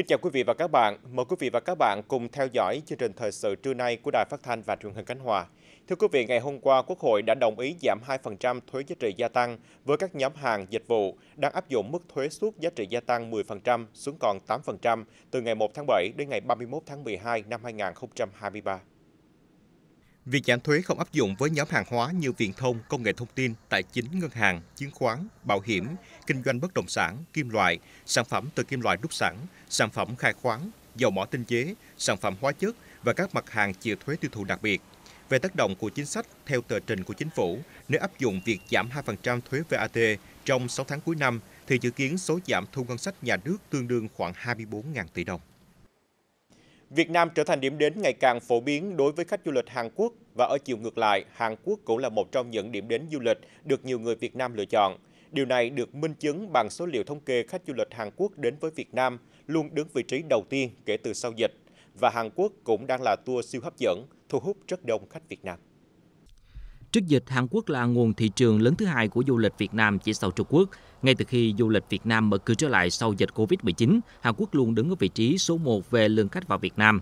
Kính chào quý vị và các bạn. Mời quý vị và các bạn cùng theo dõi chương trình thời sự trưa nay của Đài Phát thanh và Truyền hình Khánh Hòa. Thưa quý vị, ngày hôm qua Quốc hội đã đồng ý giảm 2% thuế giá trị gia tăng với các nhóm hàng dịch vụ đang áp dụng mức thuế suất giá trị gia tăng 10% xuống còn 8% từ ngày 1 tháng 7 đến ngày 31 tháng 12 năm 2023. Việc giảm thuế không áp dụng với nhóm hàng hóa như viễn thông, công nghệ thông tin, tài chính, ngân hàng, chứng khoán, bảo hiểm, kinh doanh bất động sản, kim loại, sản phẩm từ kim loại đúc sẵn, sản phẩm khai khoáng, dầu mỏ tinh chế, sản phẩm hóa chất và các mặt hàng chịu thuế tiêu thụ đặc biệt. Về tác động của chính sách, theo tờ trình của chính phủ, nếu áp dụng việc giảm 2% thuế VAT trong 6 tháng cuối năm, thì dự kiến số giảm thu ngân sách nhà nước tương đương khoảng 24.000 tỷ đồng. Việt Nam trở thành điểm đến ngày càng phổ biến đối với khách du lịch Hàn Quốc và ở chiều ngược lại, Hàn Quốc cũng là một trong những điểm đến du lịch được nhiều người Việt Nam lựa chọn. Điều này được minh chứng bằng số liệu thống kê khách du lịch Hàn Quốc đến với Việt Nam luôn đứng vị trí đầu tiên kể từ sau dịch và Hàn Quốc cũng đang là tour siêu hấp dẫn, thu hút rất đông khách Việt Nam. Trước dịch, Hàn Quốc là nguồn thị trường lớn thứ hai của du lịch Việt Nam chỉ sau Trung Quốc. Ngay từ khi du lịch Việt Nam mở cửa trở lại sau dịch Covid-19, Hàn Quốc luôn đứng ở vị trí số 1 về lượng khách vào Việt Nam.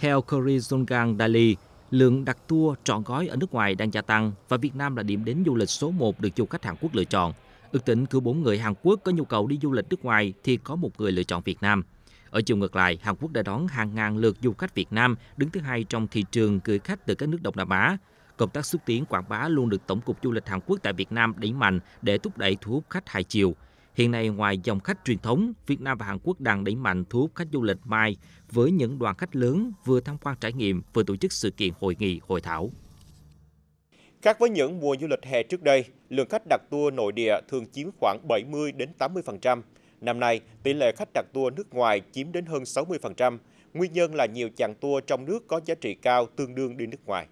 Theo Corey Zongang Dali, lượng đặt tour trọn gói ở nước ngoài đang gia tăng và Việt Nam là điểm đến du lịch số 1 được du khách Hàn Quốc lựa chọn. Ước tính cứ 4 người Hàn Quốc có nhu cầu đi du lịch nước ngoài thì có một người lựa chọn Việt Nam. Ở chiều ngược lại, Hàn Quốc đã đón hàng ngàn lượt du khách Việt Nam đứng thứ hai trong thị trường gửi khách từ các nước Đông Nam Á. Công tác xúc tiến quảng bá luôn được Tổng cục Du lịch Hàn Quốc tại Việt Nam đẩy mạnh để thúc đẩy thu hút khách hai chiều. Hiện nay ngoài dòng khách truyền thống, Việt Nam và Hàn Quốc đang đẩy mạnh thu hút khách du lịch mai với những đoàn khách lớn vừa tham quan trải nghiệm vừa tổ chức sự kiện hội nghị, hội thảo. Khác với những mùa du lịch hè trước đây, lượng khách đặt tour nội địa thường chiếm khoảng 70 đến 80%. Năm nay, tỷ lệ khách đặt tour nước ngoài chiếm đến hơn 60%. Nguyên nhân là nhiều chặng tour trong nước có giá trị cao tương đương đi nước ngoài.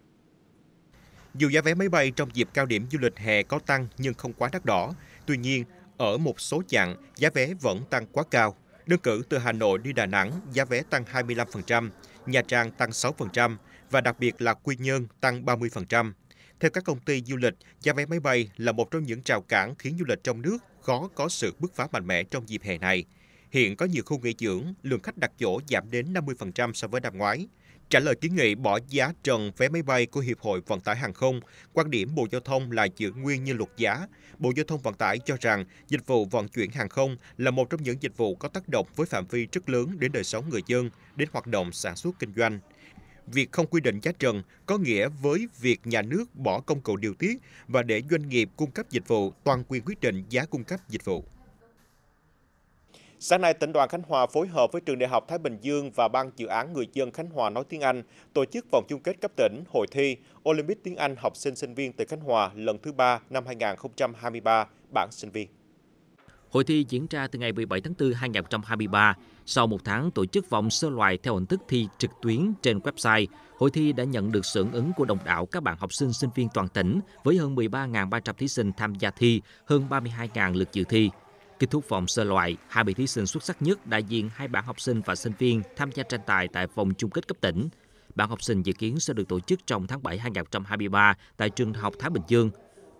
Dù giá vé máy bay trong dịp cao điểm du lịch hè có tăng nhưng không quá đắt đỏ, tuy nhiên ở một số chặng giá vé vẫn tăng quá cao. Đơn cử từ Hà Nội đi Đà Nẵng, giá vé tăng 25%, Nha Trang tăng 6% và đặc biệt là Quy Nhơn tăng 30%. Theo các công ty du lịch, giá vé máy bay là một trong những trào cản khiến du lịch trong nước khó có sự bứt phá mạnh mẽ trong dịp hè này. Hiện có nhiều khu nghỉ dưỡng, lượng khách đặt chỗ giảm đến 50% so với năm ngoái. Trả lời kiến nghị bỏ giá trần vé máy bay của Hiệp hội Vận tải Hàng không, quan điểm Bộ Giao thông là giữ nguyên như luật giá. Bộ Giao thông Vận tải cho rằng dịch vụ vận chuyển hàng không là một trong những dịch vụ có tác động với phạm vi rất lớn đến đời sống người dân, đến hoạt động sản xuất kinh doanh. Việc không quy định giá trần có nghĩa với việc nhà nước bỏ công cụ điều tiết và để doanh nghiệp cung cấp dịch vụ toàn quyền quyết định giá cung cấp dịch vụ. Sáng nay, tỉnh đoàn Khánh Hòa phối hợp với trường Đại học Thái Bình Dương và ban dự án Người dân Khánh Hòa nói tiếng Anh tổ chức vòng chung kết cấp tỉnh hội thi Olympic tiếng Anh học sinh sinh viên tỉnh Khánh Hòa lần thứ 3 năm 2023 bảng sinh viên. Hội thi diễn ra từ ngày 17 tháng 4 2023. Sau một tháng tổ chức vòng sơ loại theo hình thức thi trực tuyến trên website, hội thi đã nhận được sự ứng của đồng đảo các bạn học sinh sinh viên toàn tỉnh với hơn 13.300 thí sinh tham gia thi, hơn 32.000 lượt dự thi. Kết thúc vòng sơ loại, 20 thí sinh xuất sắc nhất đại diện hai bạn học sinh và sinh viên tham gia tranh tài tại vòng chung kết cấp tỉnh. Bạn học sinh dự kiến sẽ được tổ chức trong tháng 7 2023 tại trường học Thái Bình Dương.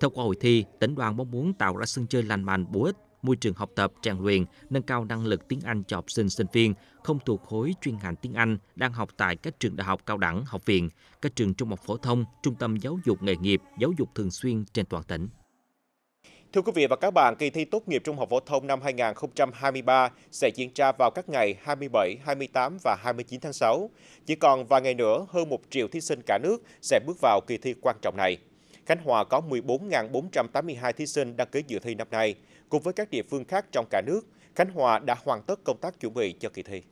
Thông qua hội thi, tỉnh đoàn mong muốn tạo ra sân chơi lành mạnh, bổ ích, môi trường học tập rèn luyện, nâng cao năng lực tiếng Anh cho học sinh sinh viên không thuộc khối chuyên ngành tiếng Anh đang học tại các trường đại học cao đẳng, học viện, các trường trung học phổ thông, trung tâm giáo dục nghề nghiệp, giáo dục thường xuyên trên toàn tỉnh. Thưa quý vị và các bạn, kỳ thi tốt nghiệp trung học phổ thông năm 2023 sẽ diễn ra vào các ngày 27, 28 và 29 tháng 6. Chỉ còn vài ngày nữa, hơn 1 triệu thí sinh cả nước sẽ bước vào kỳ thi quan trọng này. Khánh Hòa có 14.482 thí sinh đăng ký dự thi năm nay. Cùng với các địa phương khác trong cả nước, Khánh Hòa đã hoàn tất công tác chuẩn bị cho kỳ thi.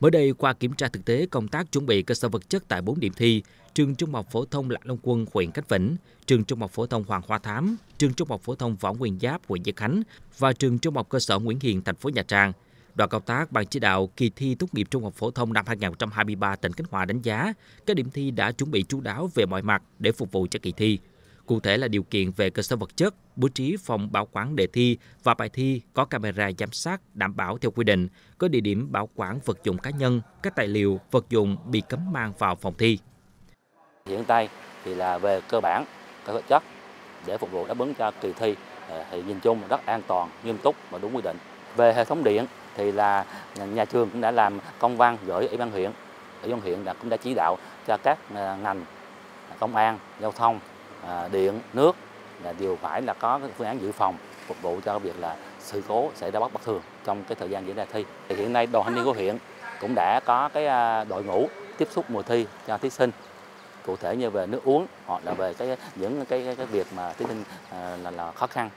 Mới đây, qua kiểm tra thực tế công tác chuẩn bị cơ sở vật chất tại 4 điểm thi, trường Trung học phổ thông Lạc Long Quân, huyện Cách Vĩnh, trường Trung học phổ thông Hoàng Hoa Thám, trường Trung học phổ thông Võ Nguyên Giáp, huyện Diên Khánh và trường Trung học cơ sở Nguyễn Hiền, thành phố Nha Trang. Đoàn công tác Ban chỉ đạo kỳ thi tốt nghiệp trung học phổ thông năm 2023 tỉnh Khánh Hòa đánh giá các điểm thi đã chuẩn bị chú đáo về mọi mặt để phục vụ cho kỳ thi cụ thể là điều kiện về cơ sở vật chất, bố trí phòng bảo quản đề thi và bài thi có camera giám sát đảm bảo theo quy định, có địa điểm bảo quản vật dụng cá nhân, các tài liệu, vật dụng bị cấm mang vào phòng thi. Hiện tại thì là về cơ bản, cơ sở vật chất để phục vụ đáp ứng cho kỳ thi ờ, thì nhìn chung rất an toàn, nghiêm túc và đúng quy định. Về hệ thống điện thì là nhà trường cũng đã làm công văn gửi ủy ban huyện, ủy ban huyện đã cũng đã chỉ đạo cho các ờ, ngành công an, giao thông À, điện nước là đều phải là có cái phương án dự phòng phục vụ cho việc là sự cố xảy ra bất bất thường trong cái thời gian diễn ra thi thì hiện nay đoàn thanh niên của huyện cũng đã có cái à, đội ngũ tiếp xúc mùa thi cho thí sinh cụ thể như về nước uống hoặc là về cái những cái cái, cái việc mà thí sinh à, là, là khó khăn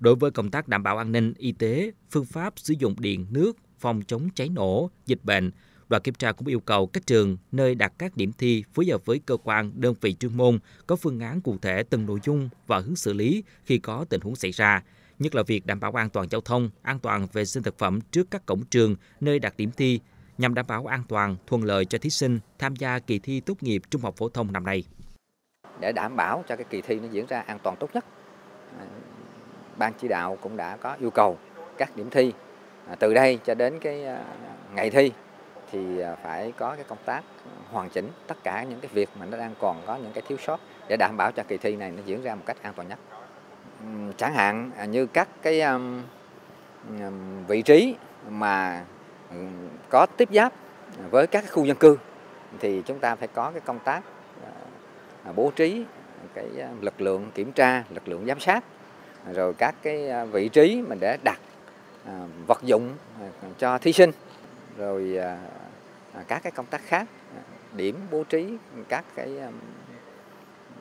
đối với công tác đảm bảo an ninh y tế phương pháp sử dụng điện nước phòng chống cháy nổ dịch bệnh Đoàn kiểm tra cũng yêu cầu các trường nơi đặt các điểm thi phối hợp với cơ quan, đơn vị chuyên môn có phương án cụ thể từng nội dung và hướng xử lý khi có tình huống xảy ra, nhất là việc đảm bảo an toàn giao thông, an toàn vệ sinh thực phẩm trước các cổng trường nơi đặt điểm thi nhằm đảm bảo an toàn, thuận lợi cho thí sinh tham gia kỳ thi tốt nghiệp trung học phổ thông năm nay. Để đảm bảo cho cái kỳ thi nó diễn ra an toàn tốt nhất, ban chỉ đạo cũng đã có yêu cầu các điểm thi à, từ đây cho đến cái à, ngày thi thì à, phải có cái công tác hoàn chỉnh tất cả những cái việc mà nó đang còn có những cái thiếu sót để đảm bảo cho kỳ thi này nó diễn ra một cách an toàn nhất. Chẳng hạn à, như các cái vị trí mà có tiếp giáp với các khu dân cư thì chúng ta phải có cái công tác à, bố trí cái lực lượng kiểm tra, lực lượng giám sát rồi các cái vị trí mình để đặt vật dụng cho thí sinh rồi à, à, các cái công tác khác à, điểm bố trí các cái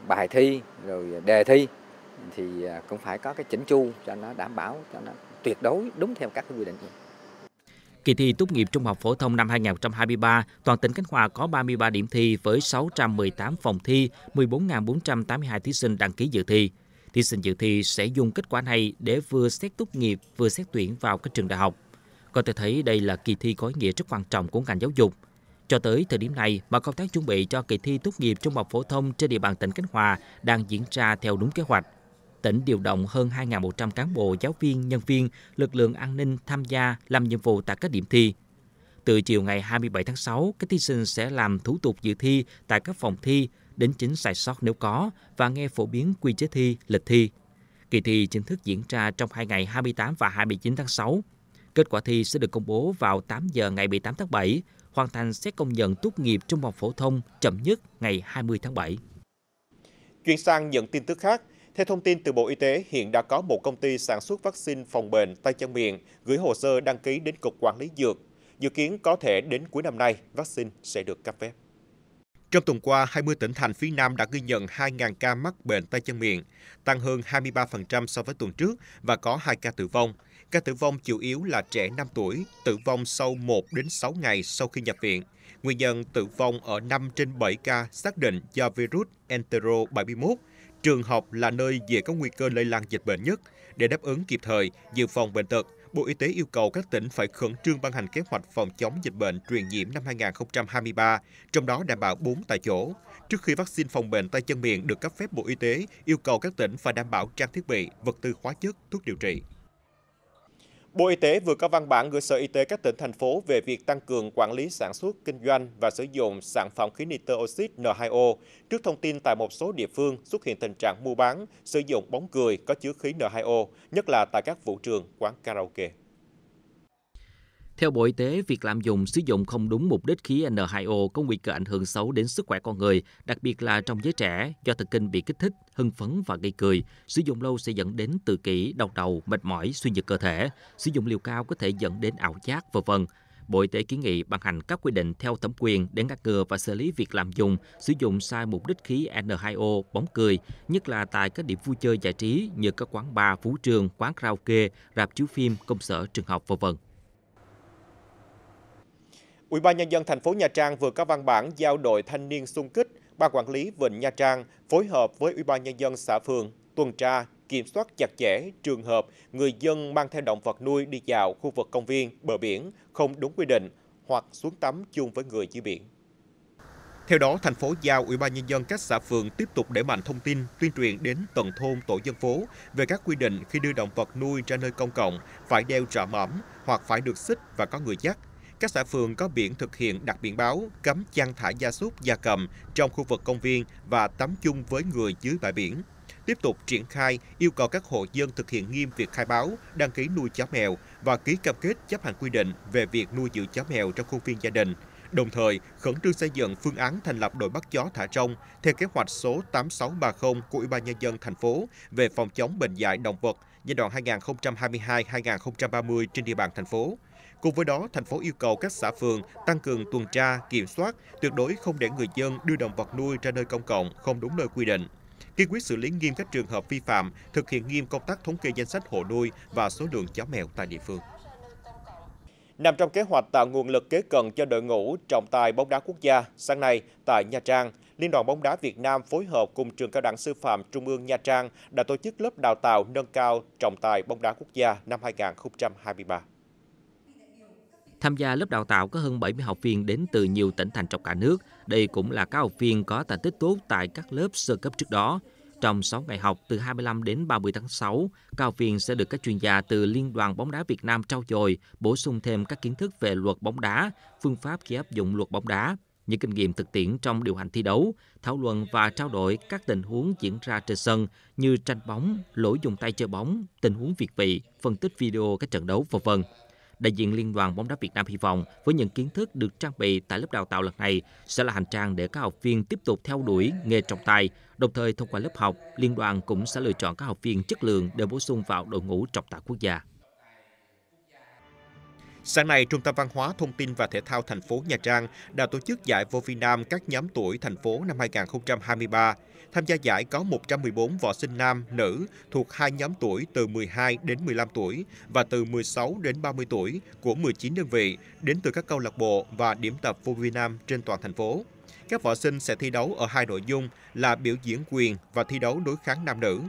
bài thi rồi đề thi thì cũng phải có cái chỉnh chu cho nó đảm bảo cho nó tuyệt đối đúng theo các cái quy định. Kỳ thi tốt nghiệp trung học phổ thông năm 2023, toàn tỉnh Khánh Hòa có 33 điểm thi với 618 phòng thi, 14.482 thí sinh đăng ký dự thi. Thí sinh dự thi sẽ dùng kết quả này để vừa xét tốt nghiệp, vừa xét tuyển vào các trường đại học. Có thể thấy đây là kỳ thi có ý nghĩa rất quan trọng của ngành giáo dục. Cho tới thời điểm này mà công tác chuẩn bị cho kỳ thi tốt nghiệp trung học phổ thông trên địa bàn tỉnh Khánh Hòa đang diễn ra theo đúng kế hoạch. Tỉnh điều động hơn 2.100 cán bộ, giáo viên, nhân viên, lực lượng an ninh tham gia làm nhiệm vụ tại các điểm thi. Từ chiều ngày 27 tháng 6, các thí sinh sẽ làm thủ tục dự thi tại các phòng thi, đến chính sai sót nếu có và nghe phổ biến quy chế thi, lịch thi. Kỳ thi chính thức diễn ra trong hai ngày 28 và 29 tháng 6. Kết quả thi sẽ được công bố vào 8 giờ ngày 18 tháng 7, hoàn thành xét công nhận tốt nghiệp trung học phổ thông chậm nhất ngày 20 tháng 7. Chuyển sang những tin tức khác, theo thông tin từ Bộ Y tế, hiện đã có một công ty sản xuất vaccine phòng bệnh tay chân miệng gửi hồ sơ đăng ký đến Cục Quản lý Dược. Dự kiến có thể đến cuối năm nay, vaccine sẽ được cấp phép. Trong tuần qua, 20 tỉnh thành phía Nam đã ghi nhận 2.000 ca mắc bệnh tay chân miệng, tăng hơn 23% so với tuần trước và có 2 ca tử vong. Ca tử vong chủ yếu là trẻ 5 tuổi, tử vong sau 1 đến 6 ngày sau khi nhập viện. Nguyên nhân tử vong ở 5 trên 7 ca xác định do virus Entero 71. Trường học là nơi dễ có nguy cơ lây lan dịch bệnh nhất. Để đáp ứng kịp thời, dự phòng bệnh tật, Bộ Y tế yêu cầu các tỉnh phải khẩn trương ban hành kế hoạch phòng chống dịch bệnh truyền nhiễm năm 2023, trong đó đảm bảo 4 tại chỗ. Trước khi vaccine phòng bệnh tay chân miệng được cấp phép Bộ Y tế, yêu cầu các tỉnh phải đảm bảo trang thiết bị, vật tư hóa chất, thuốc điều trị. Bộ Y tế vừa có văn bản gửi Sở Y tế các tỉnh, thành phố về việc tăng cường quản lý sản xuất, kinh doanh và sử dụng sản phẩm khí nitơ oxit N2O. Trước thông tin tại một số địa phương xuất hiện tình trạng mua bán, sử dụng bóng cười có chứa khí N2O, nhất là tại các vũ trường, quán karaoke. Theo Bộ Y tế, việc lạm dụng sử dụng không đúng mục đích khí N2O có nguy cơ ảnh hưởng xấu đến sức khỏe con người, đặc biệt là trong giới trẻ do thần kinh bị kích thích, hưng phấn và gây cười. Sử dụng lâu sẽ dẫn đến tự kỷ, đau đầu, mệt mỏi, suy nhược cơ thể. Sử dụng liều cao có thể dẫn đến ảo giác, vân vân. Bộ Y tế kiến nghị ban hành các quy định theo thẩm quyền để ngăn ngừa và xử lý việc lạm dụng, sử dụng sai mục đích khí N2O, bóng cười, nhất là tại các điểm vui chơi giải trí như các quán bar, vũ trường, quán karaoke, rạp chiếu phim, công sở, trường học, v.v. Ủy ban nhân dân thành phố Nha Trang vừa có văn bản giao đội thanh niên xung kích, ban quản lý Vịnh Nha Trang phối hợp với Ủy ban nhân dân xã phường tuần tra, kiểm soát chặt chẽ trường hợp người dân mang theo động vật nuôi đi vào khu vực công viên, bờ biển không đúng quy định hoặc xuống tắm chung với người dưới biển. Theo đó, thành phố giao Ủy ban nhân dân các xã phường tiếp tục đẩy mạnh thông tin, tuyên truyền đến tầng thôn, tổ dân phố về các quy định khi đưa động vật nuôi ra nơi công cộng phải đeo trà mõm hoặc phải được xích và có người dắt các xã phường có biển thực hiện đặt biển báo cấm chăn thả gia súc, gia cầm trong khu vực công viên và tắm chung với người dưới bãi biển. Tiếp tục triển khai yêu cầu các hộ dân thực hiện nghiêm việc khai báo, đăng ký nuôi chó mèo và ký cam kết chấp hành quy định về việc nuôi giữ chó mèo trong khuôn viên gia đình. Đồng thời, khẩn trương xây dựng phương án thành lập đội bắt chó thả trông theo kế hoạch số 8630 của Ủy ban nhân dân thành phố về phòng chống bệnh dạy động vật giai đoạn 2022-2030 trên địa bàn thành phố. Cùng với đó, thành phố yêu cầu các xã phường tăng cường tuần tra, kiểm soát, tuyệt đối không để người dân đưa động vật nuôi ra nơi công cộng không đúng nơi quy định. Kiên quyết xử lý nghiêm các trường hợp vi phạm, thực hiện nghiêm công tác thống kê danh sách hộ nuôi và số lượng chó mèo tại địa phương. Nằm trong kế hoạch tạo nguồn lực kế cần cho đội ngũ trọng tài bóng đá quốc gia, sáng nay tại Nha Trang, Liên đoàn bóng đá Việt Nam phối hợp cùng trường cao đẳng sư phạm Trung ương Nha Trang đã tổ chức lớp đào tạo nâng cao trọng tài bóng đá quốc gia năm 2023. Tham gia lớp đào tạo có hơn 70 học viên đến từ nhiều tỉnh thành trong cả nước. Đây cũng là các học viên có thành tích tốt tại các lớp sơ cấp trước đó. Trong 6 ngày học từ 25 đến 30 tháng 6, các học viên sẽ được các chuyên gia từ Liên đoàn bóng đá Việt Nam trao dồi, bổ sung thêm các kiến thức về luật bóng đá, phương pháp khi áp dụng luật bóng đá, những kinh nghiệm thực tiễn trong điều hành thi đấu, thảo luận và trao đổi các tình huống diễn ra trên sân như tranh bóng, lỗi dùng tay chơi bóng, tình huống việt vị, phân tích video các trận đấu, v.v đại diện Liên đoàn bóng đá Việt Nam hy vọng với những kiến thức được trang bị tại lớp đào tạo lần này sẽ là hành trang để các học viên tiếp tục theo đuổi nghề trọng tài. Đồng thời, thông qua lớp học, Liên đoàn cũng sẽ lựa chọn các học viên chất lượng để bổ sung vào đội ngũ trọng tài quốc gia. Sáng nay, Trung tâm Văn hóa Thông tin và Thể thao thành phố Nha Trang đã tổ chức giải vô vi nam các nhóm tuổi thành phố năm 2023. Tham gia giải có 114 võ sinh nam, nữ thuộc hai nhóm tuổi từ 12 đến 15 tuổi và từ 16 đến 30 tuổi của 19 đơn vị đến từ các câu lạc bộ và điểm tập vô vi nam trên toàn thành phố. Các võ sinh sẽ thi đấu ở hai nội dung là biểu diễn quyền và thi đấu đối kháng nam nữ.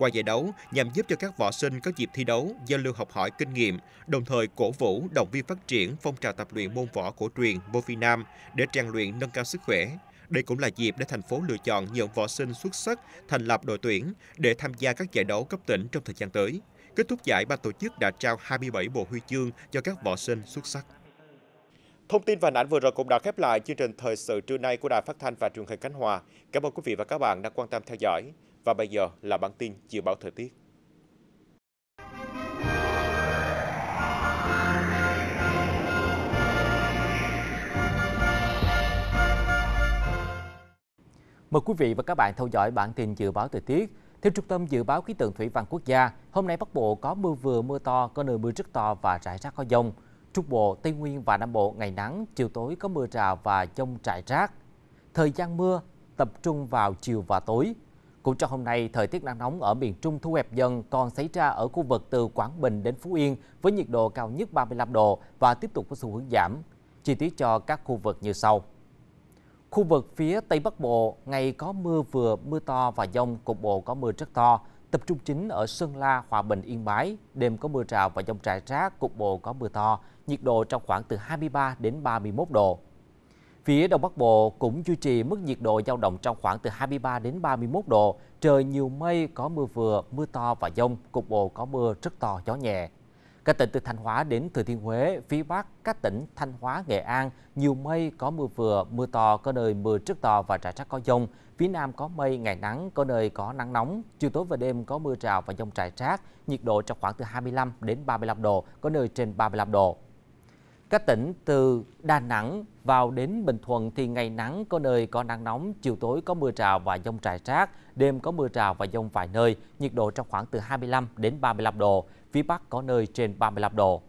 Qua giải đấu nhằm giúp cho các võ sinh có dịp thi đấu, giao lưu học hỏi kinh nghiệm, đồng thời cổ vũ, động viên phát triển phong trào tập luyện môn võ cổ truyền vô phi nam để rèn luyện nâng cao sức khỏe. Đây cũng là dịp để thành phố lựa chọn nhiều võ sinh xuất sắc thành lập đội tuyển để tham gia các giải đấu cấp tỉnh trong thời gian tới. Kết thúc giải, ban tổ chức đã trao 27 bộ huy chương cho các võ sinh xuất sắc. Thông tin và ảnh vừa rồi cũng đã khép lại chương trình thời sự trưa nay của Đài Phát thanh và Truyền hình Khánh Hòa. Cảm ơn quý vị và các bạn đã quan tâm theo dõi. Và bây giờ là bản tin dự báo thời tiết. Mời quý vị và các bạn theo dõi bản tin dự báo thời tiết. Theo Trung tâm Dự báo Khí tượng Thủy văn Quốc gia, hôm nay Bắc Bộ có mưa vừa mưa to, có nơi mưa rất to và rải rác có dông. Trung Bộ, Tây Nguyên và Nam Bộ ngày nắng, chiều tối có mưa rào và dông rải rác. Thời gian mưa tập trung vào chiều và tối, cũng trong hôm nay, thời tiết nắng nóng ở miền Trung thu hẹp dần còn xảy ra ở khu vực từ Quảng Bình đến Phú Yên với nhiệt độ cao nhất 35 độ và tiếp tục có xu hướng giảm. Chi tiết cho các khu vực như sau. Khu vực phía Tây Bắc Bộ, ngày có mưa vừa, mưa to và dông, cục bộ có mưa rất to. Tập trung chính ở Sơn La, Hòa Bình, Yên Bái, đêm có mưa rào và dông trải rác, cục bộ có mưa to, nhiệt độ trong khoảng từ 23 đến 31 độ. Phía Đông Bắc Bộ cũng duy trì mức nhiệt độ dao động trong khoảng từ 23 đến 31 độ, trời nhiều mây, có mưa vừa, mưa to và dông, cục bộ có mưa rất to, gió nhẹ. Các tỉnh từ Thanh Hóa đến Thừa Thiên Huế, phía Bắc, các tỉnh Thanh Hóa, Nghệ An, nhiều mây, có mưa vừa, mưa to, có nơi mưa rất to và rải rác có dông. Phía Nam có mây, ngày nắng, có nơi có nắng nóng. Chiều tối và đêm có mưa rào và dông rải rác, nhiệt độ trong khoảng từ 25 đến 35 độ, có nơi trên 35 độ. Các tỉnh từ Đà Nẵng vào đến Bình Thuận thì ngày nắng có nơi có nắng nóng, chiều tối có mưa rào và dông rải rác, đêm có mưa rào và dông vài nơi, nhiệt độ trong khoảng từ 25 đến 35 độ, phía Bắc có nơi trên 35 độ.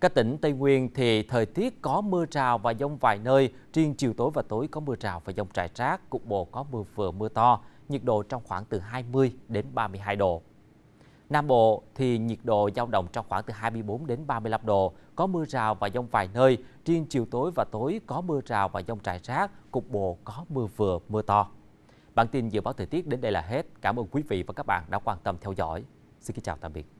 Các tỉnh Tây Nguyên thì thời tiết có mưa rào và dông vài nơi, riêng chiều tối và tối có mưa rào và dông rải rác, cục bộ có mưa vừa mưa to, nhiệt độ trong khoảng từ 20 đến 32 độ. Nam Bộ thì nhiệt độ dao động trong khoảng từ 24 đến 35 độ, có mưa rào và dông vài nơi, riêng chiều tối và tối có mưa rào và dông rải rác, cục bộ có mưa vừa, mưa to. Bản tin dự báo thời tiết đến đây là hết. Cảm ơn quý vị và các bạn đã quan tâm theo dõi. Xin kính chào tạm biệt.